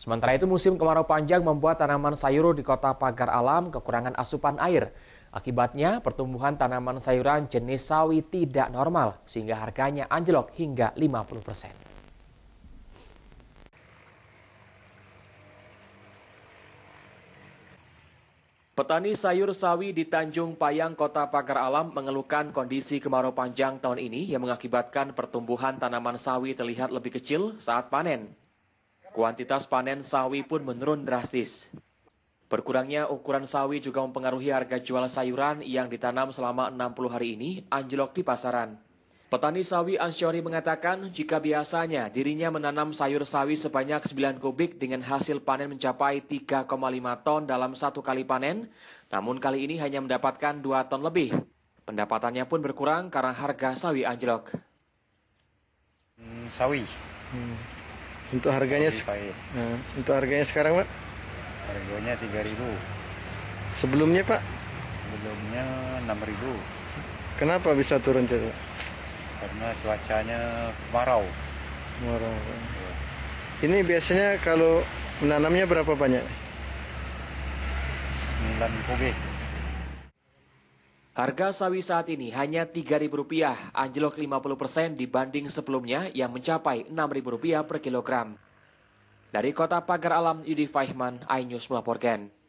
Sementara itu musim kemarau panjang membuat tanaman sayur di kota Pagar Alam kekurangan asupan air. Akibatnya pertumbuhan tanaman sayuran jenis sawi tidak normal sehingga harganya anjlok hingga 50 persen. Petani sayur sawi di Tanjung Payang, Kota Pagar Alam mengeluhkan kondisi kemarau panjang tahun ini yang mengakibatkan pertumbuhan tanaman sawi terlihat lebih kecil saat panen. Kuantitas panen sawi pun menurun drastis. Berkurangnya ukuran sawi juga mempengaruhi harga jual sayuran yang ditanam selama 60 hari ini anjlok di pasaran. Petani sawi Ansyori mengatakan jika biasanya dirinya menanam sayur sawi sebanyak 9 kubik dengan hasil panen mencapai 3,5 ton dalam satu kali panen, namun kali ini hanya mendapatkan 2 ton lebih. Pendapatannya pun berkurang karena harga sawi anjlok. Hmm, sawi. Hmm. Untuk harganya nah, untuk harganya sekarang, Pak? Harganya 3000. Sebelumnya, Pak? Sebelumnya 6000. Kenapa bisa turun, jadi? Karena cuacanya kemarau. Kemarau. Ya. Ini biasanya kalau menanamnya berapa banyak? 9 kubik. Harga sawi saat ini hanya Rp3.000, anjlok 50% dibanding sebelumnya yang mencapai Rp6.000 per kilogram. Dari kota Pagar Alam, Yudi Faihman, iNews melaporkan.